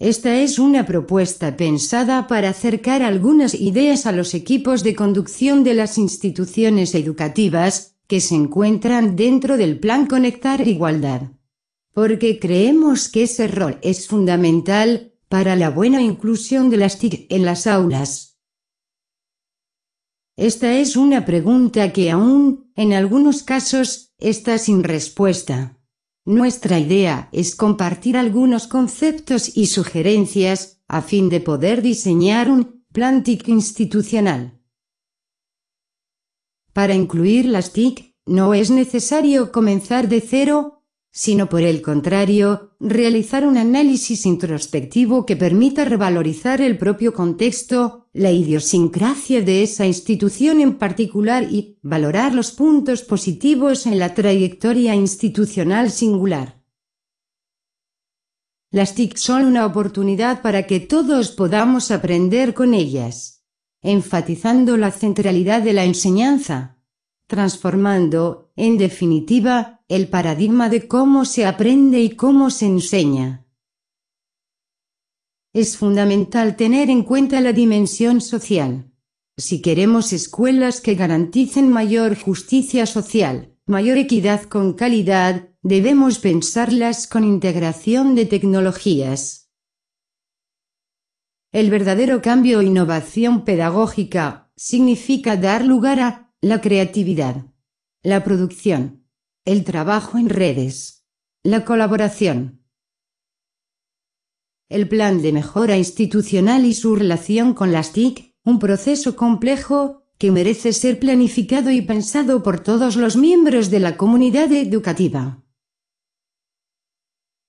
Esta es una propuesta pensada para acercar algunas ideas a los equipos de conducción de las instituciones educativas que se encuentran dentro del Plan Conectar Igualdad. Porque creemos que ese rol es fundamental para la buena inclusión de las TIC en las aulas. Esta es una pregunta que aún, en algunos casos, está sin respuesta. Nuestra idea es compartir algunos conceptos y sugerencias, a fin de poder diseñar un plan TIC institucional. Para incluir las TIC, no es necesario comenzar de cero, sino por el contrario, realizar un análisis introspectivo que permita revalorizar el propio contexto, la idiosincrasia de esa institución en particular y valorar los puntos positivos en la trayectoria institucional singular. Las TIC son una oportunidad para que todos podamos aprender con ellas, enfatizando la centralidad de la enseñanza, transformando, en definitiva, el paradigma de cómo se aprende y cómo se enseña. Es fundamental tener en cuenta la dimensión social. Si queremos escuelas que garanticen mayor justicia social, mayor equidad con calidad, debemos pensarlas con integración de tecnologías. El verdadero cambio e innovación pedagógica significa dar lugar a la creatividad, la producción, el trabajo en redes. La colaboración. El plan de mejora institucional y su relación con las TIC, un proceso complejo, que merece ser planificado y pensado por todos los miembros de la comunidad educativa.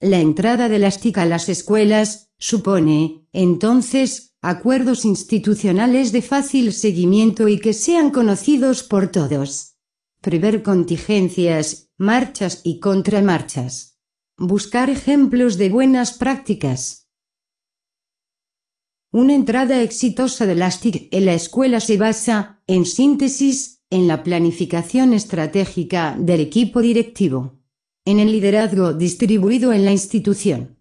La entrada de las TIC a las escuelas supone, entonces, acuerdos institucionales de fácil seguimiento y que sean conocidos por todos prever contingencias, marchas y contramarchas, buscar ejemplos de buenas prácticas. Una entrada exitosa de las TIC en la escuela se basa, en síntesis, en la planificación estratégica del equipo directivo, en el liderazgo distribuido en la institución.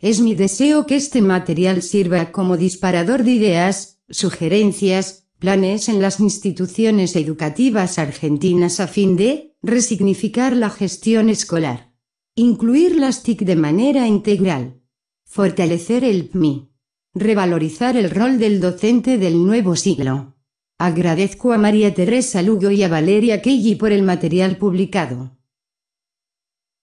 Es mi deseo que este material sirva como disparador de ideas, sugerencias, planes en las instituciones educativas argentinas a fin de resignificar la gestión escolar, incluir las TIC de manera integral, fortalecer el PMI, revalorizar el rol del docente del nuevo siglo. Agradezco a María Teresa Lugo y a Valeria Kelly por el material publicado.